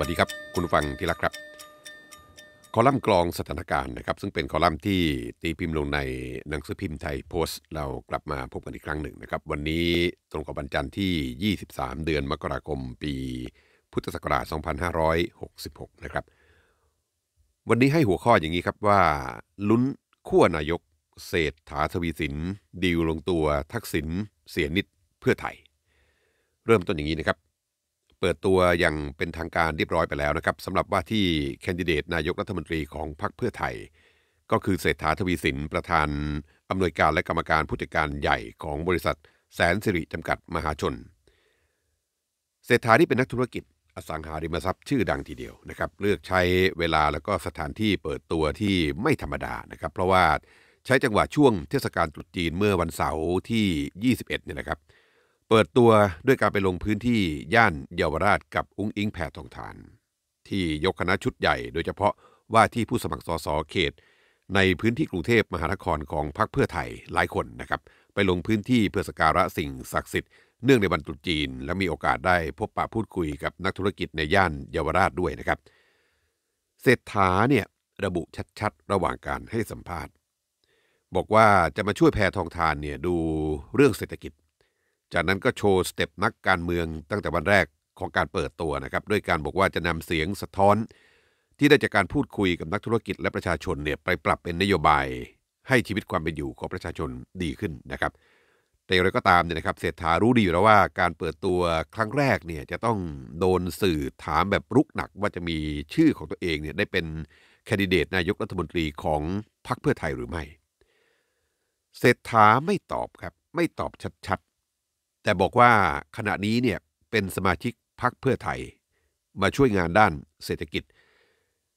วัสดีครับ คุณฟังที่รักครับ คอลัมน์กลองสถานการณ์นะครับ ซึ่งเป็นคอลัมน์ที่ตีพิมพ์ลงในหนังสือพิมพ์ไทยโพสต์ เรากลับมาพบกันอีกครั้งหนึ่งนะครับ วันนี้ตรงกับวันจันทร์ที่ 23 เดือนมกราคม ปีพุทธศักราช 2566 นะครับ วันนี้ให้หัวข้ออย่างนี้ครับว่า ลุ้นขั้วนายก เศรษฐาทวีสินดีลลงตัวทักษิณเสียนิดเพื่อไทยเริ่มต้นอย่างนี้นะครับเปิดตัวอย่างเป็นทางการเรียบร้อยไปแล้วนะครับสำหรับว่าที่แคนดิเดตนายกรัฐมนตรีของพรรคเพื่อไทย ก็คือเศรษฐาทวีสินประธานอำนวยการและกรรมการผู้จัดการใหญ่ของบริษัทแสนสิริจำกัดมหาชนเศรษฐาที่เป็นนักธุรกิจอสังหาริมทรัพย์ชื่อดังทีเดียวนะครับเลือกใช้เวลาแล้วก็สถานที่เปิดตัวที่ไม่ธรรมดานะครับเพราะว่าใช้จังหวะช่วงเทศกาลตรุษจีนเมื่อวันเสาร์ที่ 21 เนี่ยนะครับเปิดตัวด้วยการไปลงพื้นที่ย่านเยาวราช กับ อุ้งอิงแผ่ทองทาน ที่ยกคณะชุดใหญ่ โดยเฉพาะว่าที่ผู้สมัครสสเขต ในพื้นที่กรุงเทพมหานครของพรรคเพื่อไทยหลายคนนะครับไปลงพื้นที่ เพื่อสการะสิ่ง ศักดิ์สิทธิ์เนื่องในวันตรุษจีน และมีโอกาสได้พบปะพูดคุยกับนักธุรกิจในย่านเยาวราชด้วยนะครับเศรษฐาเนี่ยระบุชัดๆระหว่างการให้สัมภาษณ์บอกว่าจะมาช่วยแพรทองทานเนี่ยดูเรื่องเศรษฐกิจจากนั้นก็โชว์สเต็ปนักการเมืองตั้งแต่วันแรกของการเปิดตัวนะครับด้วยการบอกว่าจะนำเสียงสะท้อน ที่ได้จากการพูดคุย กับนักธุรกิจ และประชาชนเนี่ยไปปรับเป็นนโยบายให้ชีวิตความเป็นอยู่ของประชาชนดีขึ้นนะครับแต่อย่างไรก็ตามเนี่ยนะครับเศรษฐารู้ดีอยู่แล้วว่าการเปิดตัวครั้งแรกเนี่ยจะต้องโดนสื่อถามแบบรุกหนักว่าจะมีชื่อของตัวเองเนี่ยได้เป็นแคนดิเดตนายกรัฐมนตรีของพรรคเพื่อไทยหรือไม่เศรษฐาไม่ตอบครับไม่ตอบชัดแต่บอกว่าขณะนี้เนี่ยเป็นสมาชิกพักเพื่อไทย มาช่วยงานด้านเศรษฐกิจ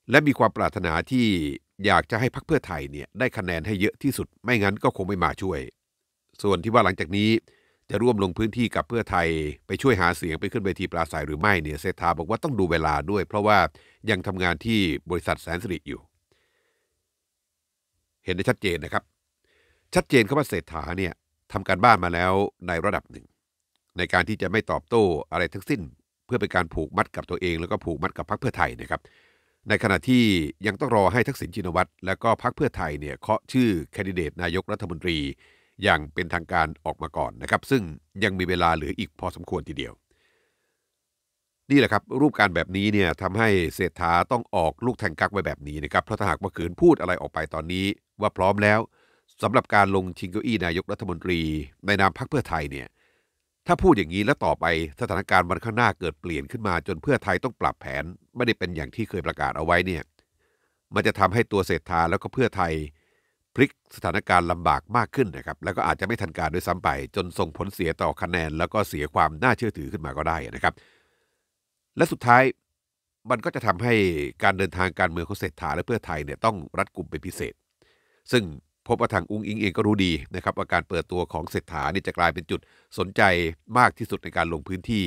และมีความปรารถนาที่อยากจะให้พักเพื่อไทยเนี่ยได้คะแนนให้เยอะที่สุดไม่งั้นก็คงไม่มาช่วย ส่วนที่ว่าหลังจากนี้จะร่วมลงพื้นที่กับเพื่อไทยไปช่วยหาเสียง ไปขึ้นเวทีปราศัยหรือไม่เนี่ยเศรษฐาบอกว่าต้องดูเวลาด้วย เพราะว่ายังทำงานที่บริษัทแสนสิริอยู่ เห็นได้ชัดเจนนะครับ ชัดเจนคขัว่าเศรษฐาเนี่ยทำการบ้านมาแล้วในระดับหนึ่งในการที่จะไม่ตอบโต้อะไรทั้งสิ้น เพื่อเป็นการผูกมัดกับตัวเองแล้วก็ผูกมัดกับพรรคเพื่อไทยนะครับในขณะที่ยังต้องรอให้ทักษิณชินวัตรและก็พรรคเพื่อไทยเนี่ยเคาะชื่อแคนดิเดตนายกรัฐมนตรีอย่างเป็นทางการออกมาก่อนนะครับ ซึ่งยังมีเวลาเหลืออีกพอสมควรทีเดียว นี่แหละครับรูปการแบบนี้เนี่ยทำให้เศรษฐาต้องออกลูกแทงกักไว้แบบนี้นะครับเพราะถ้าหากว่าขืนพูดอะไรออกไปตอนนี้ ว่าพร้อมแล้ว สำหรับการลงชิงเก้าอี้นายกรัฐมนตรี ในนามพรรคเพื่อไทยเนี่ยถ้าพูดอย่างนี้แล้วต่อไปสถานการณ์วันข้างหน้าเกิดเปลี่ยนขึ้นมา จนเพื่อไทยต้องปรับแผนไม่ได้เป็นอย่างที่เคยประกาศเอาไว้เนี่ยมันจะทำให้ตัวเศรษฐาแล้วก็เพื่อไทย พลิกสถานการณ์ลำบากมากขึ้นนะครับแล้วก็อาจจะไม่ทันการด้วยซ้าไปจนส่งผลเสียต่อคะแนน แล้วก็เสียความน่าเชื่อถือขึ้นมาก็ได้นะครับ และสุดท้ายมันก็จะทำให้การเดินทางการเมืองของเศรษฐา และเพื่อไทยเนี่ยต้องรัดกุมเป็นพิเศษ ซึ่งพบว่าทางอุ้งอิงเอง ก็รู้ดีนะครับว่าการเปิดตัวของเศรษฐานี่จะกลายเป็นจุดสนใจมากที่สุดในการลงพื้นที่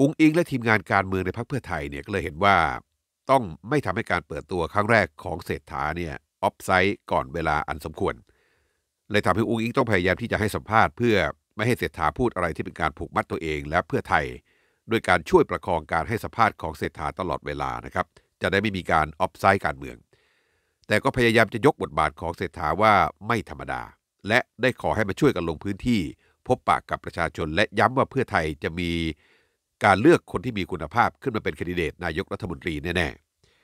อุ้งอิง และทีมงานการเมืองในพรรคเพื่อไทยเนี่ยก็เลยเห็นว่าต้องไม่ทำให้การเปิดตัวครั้งแรกของเศรษฐาเนี่ยออฟไซต์ก่อนเวลาอันสมควรเลยทำให้อุ้งอิง ต้องพยายามที่จะให้สัมภาษณ์เพื่อไม่ให้เศรษฐาพูดอะไรที่เป็นการผูกมัดตัวเองและเพื่อไทยด้วยการช่วยประคองการให้สัมภาษณ์ของเศรษฐาตลอดเวลานะครับจะได้ไม่มีการออฟไซต์การเมืองแต่ก็พยายามจะยกบทบาทของเศรษฐาว่าไม่ธรรมดา และได้ขอให้มาช่วยกันลงพื้นที่พบปากกับประชาชนและย้ำว่าเพื่อไทยจะมีการเลือกคนที่มีคุณภาพขึ้นมาเป็นคนดิเดต นายกรัฐมนตรีแน่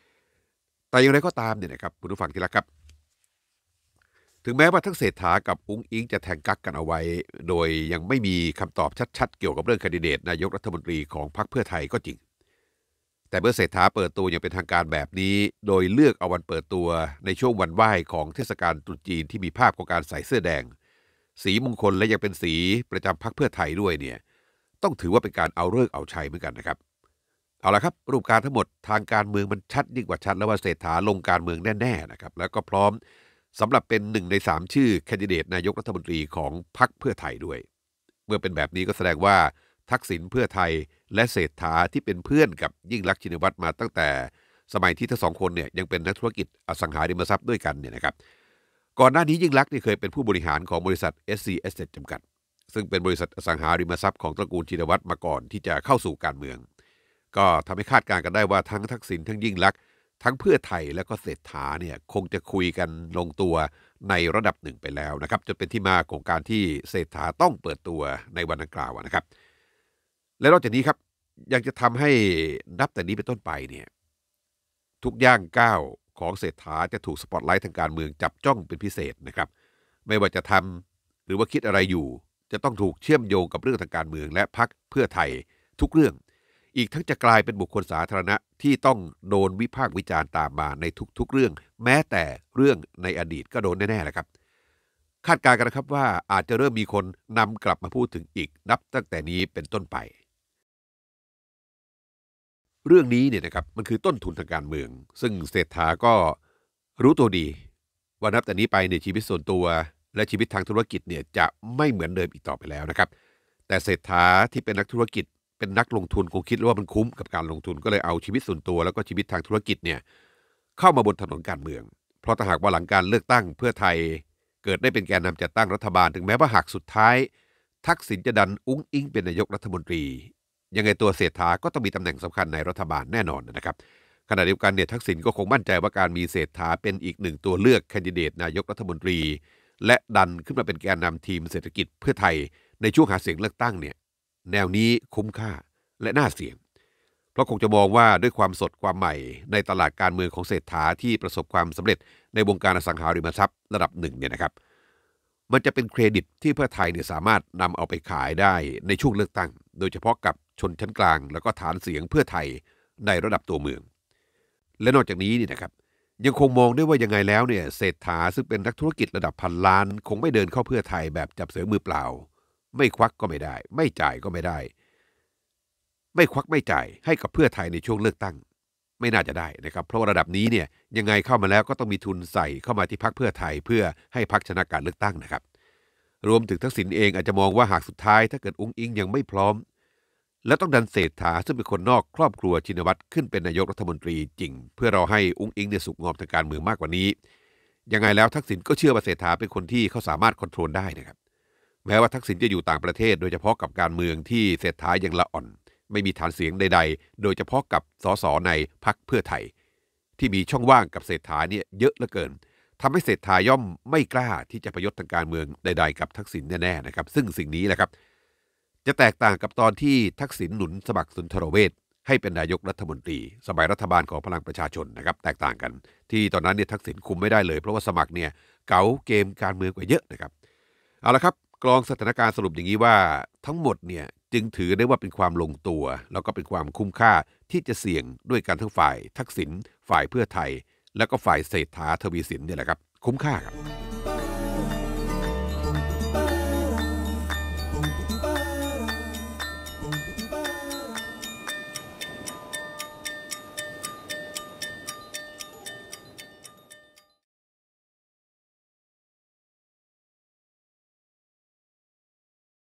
ๆ แต่อย่างไรก็ตามเนี่ยนะครับ คุณผู้ฟังที่รักครับ ถึงแม้ว่าทั้งเศรษฐากับอุ้งอิงจะแทงกักกันเอาไว้ โดยยังไม่มีคำตอบชัดๆเกี่ยวกับเรื่องคนดิเดต นายกรัฐมนตรีของพรรคเพื่อไทยก็จริงแต่เมื่อเศรษฐาเปิดตัวอย่างเป็นทางการแบบนี้ โดยเลือกเอาวันเปิดตัวในช่วงวันไหว้ของเทศกาลตรุษจีนที่มีภาพของการใส่เสื้อแดง สีมงคลและยังเป็นสีประจำพักเพื่อไทยด้วยเนี่ยต้องถือว่าเป็นการเอาเลิกเอาชัยเหมือนกันนะครับเอาละครับรูปการทั้งหมดทางการเมืองมันชัดยิ่งกว่าชัด แล้วว่าเศรษฐาลงการเมืองแน่ๆนะครับ แล้วก็พร้อมสำหรับเป็นหนึ่งในสามชื่อแคนดิเดตนายกรัฐมนตรีของพักเพื่อไทยด้วย เมื่อเป็นแบบนี้ก็แสดงว่าทักษิณเพื่อไทยและเศรษฐา ที่เป็นเพื่อนกับยิ่งลักษณ์ชินวัตรมาตั้งแต่สมัยที่ทั้งสองคนเนี่ยยังเป็นนักธุรกิจอสังหาริมทรัพย์ด้วยกันเนี่ยนะครับ ก่อนหน้านี้ยิ่งลักษณ์เนี่ยเคยเป็นผู้บริหารของบริษัท SC e s t a t จำกัด ซึ่งเป็นบริษัทอสังหาริมทรัพย์ของตระกูลชินวัตรมาก่อนที่จะเข้าสู่การเมือง ก็ทำให้คาดการณ์กันได้ว่าทั้งทักษิณทั้งยิ่งลักษณ์ทั้งเพื่อไทยและก็เศรษฐาเนี่ยคงจะคุยกันลงตัวในระดับหนึ่งไปแล้วนะครับจนเป็นที่มาของการที่เศรษฐาต้องเปิดตัวในวันดังกล่าวนะครับและนอกจากนี้ครับยังจะทำให้นับแต่นี้เป็นต้นไปเนี่ยทุกย่างก้าวของเศรษฐา จะถูกสปอตไลท์ทางการเมืองจับจ้องเป็นพิเศษนะครับไม่ว่าจะทำหรือว่าคิดอะไรอยู่จะต้องถูกเชื่อมโยงกับเรื่องทางการเมือง และพักเพื่อไทยทุกเรื่อง อีกทั้งจะกลายเป็นบุคคลสาธารณะที่ต้องโดนวิพากษ์วิจารณ์ตามมาในทุก ๆ เรื่อง แม้แต่เรื่องในอดีตก็โดนแน่ๆแหละครับ คาดการณ์กันนะครับว่าอาจจะเริ่มมีคนนำกลับมาพูดถึงอีกนับตั้งแต่นี้เป็นต้นไปเรื่องนี้เนี่ยนะครับมันคือต้นทุนทางการเมือง ซึ่งเศรษฐาก็รู้ตัวดี ว่านับแต่นี้ไปในชีวิตส่วนตัว และชีวิตทางธุรกิจเนี่ยจะไม่เหมือนเดิมอีกต่อไปแล้วนะครับ แต่เศรษฐาที่เป็นนักธุรกิจ เป็นนักลงทุนคงคิดว่ามันคุ้มกับการลงทุนก็เลยเอาชีวิตส่วนตัวแล้วก็ชีวิตทางธุรกิจเนี่ยเข้ามาบนถนนการเมือง เพราะถ้าหากว่าหลังการเลือกตั้งเพื่อไทย เกิดได้เป็นแกนนาจัดตั้งรัฐบาลถึงแม้ว่าหากสุดท้าย ทักษิณจะดันอุ้งอิงเป็นนายกรัฐมนตรียังไงตัวเศรษฐาก็ต้องมีตำแหน่งสำคัญในรัฐบาลแน่นอนนะครับ ขณะเดียวกันเนี่ยทักษิณก็คงมั่นใจว่าการมีเศรษฐาเป็นอีกหนึ่งตัวเลือก แคนดิเดตนายกรัฐมนตรี และดันขึ้นมาเป็นแกนนำทีมเศรษฐกิจเพื่อไทยในช่วงหาเสียงเลือกตั้งเนี่ยแนวนี้คุ้มค่าและน่าเสี่ยง เพราะคงจะมองว่าด้วยความสดความใหม่ ในตลาดการเมืองของเศรษฐาที่ประสบความสำเร็จ ในวงการอสังหาริมทรัพย์ระดับหนึ่งเนี่ยนะครับมันจะเป็นเครดิตที่เพื่อไทยเนี่ยสามารถนำเอาไปขายได้ในช่วงเลือกตั้ง โดยเฉพาะกับชนชั้นกลางแล้วก็ฐานเสียงเพื่อไทยในระดับตัวเมือง และนอกจากนี้นี่นะครับยังคงมองได้ว่ายังไงแล้วเนี่ยเศรษฐาซึ่งเป็นนักธุรกิจระดับพันล้าน คงไม่เดินเข้าเพื่อไทยแบบจับเสือมือเปล่า ไม่ควักก็ไม่ได้ ไม่จ่ายก็ไม่ได้ ไม่ควักไม่จ่ายให้กับเพื่อไทยในช่วงเลือกตั้ง ไม่น่าจะได้นะครับ เพราะระดับนี้เนี่ยยังไงเข้ามาแล้วก็ต้องมีทุนใส่เข้ามาที่พักเพื่อไทยเพื่อให้พักชนะการเลือกตั้งนะครับ รวมถึงทักษิณเองอาจจะมองว่าหากสุดท้ายถ้าเกิดอุ้งอิงยังไม่พร้อมและต้องดันเศรษฐาซึ่งเป็นคนนอกครอบครัวชินวัตรขึ้นเป็นนายกรัฐมนตรีจริง เพื่อเราให้ อุ้งอิงเนี่ยสุขงอมทางการเมืองมากกว่านี้ ยังไงแล้วทักษิณก็เชื่อว่าเศรษฐาเป็นคนที่เขาสามารถควบคุมได้นะครับ แม้ว่าทักษิณจะอยู่ต่างประเทศ โดยเฉพาะกับการเมืองที่เศรษฐายังละอ่อน ไม่มีฐานเสียงใด ๆ โดยเฉพาะกับสสในพรรคเพื่อไทยที่มีช่องว่างกับเศรษฐาเนี่ยเยอะเหลือเกิน ทำให้เศรษฐาย่อมไม่กล้าที่จะพยศทางการเมืองใด ๆกับทักษิณแน่ๆนะครับซึ่งสิ่งนี้แหละครับจะแตกต่างกับตอนที่ทักษิณหนุนสมัครสุนทรเวชให้เป็นนายกรัฐมนตรี สมัยรัฐบาลของพลังประชาชนนะครับ แตกต่างกัน ที่ตอนนั้นเนี่ยทักษิณคุมไม่ได้เลยเพราะว่าสมัครเนี่ยเก๋าเกมการเมืองกว่าเยอะนะครับเอาละครับกรองสถานการณ์สรุปอย่างนี้ว่า ทั้งหมดเนี่ยจึงถือได้ว่าเป็นความลงตัว แล้วก็เป็นความคุ้มค่าที่จะเสี่ยงด้วยกันทั้งฝ่าย ทักษิณฝ่ายเพื่อไทย แล้วก็ฝ่ายเศรษฐาทวีสินเนี่ยแหละครับคุ้มค่าครับ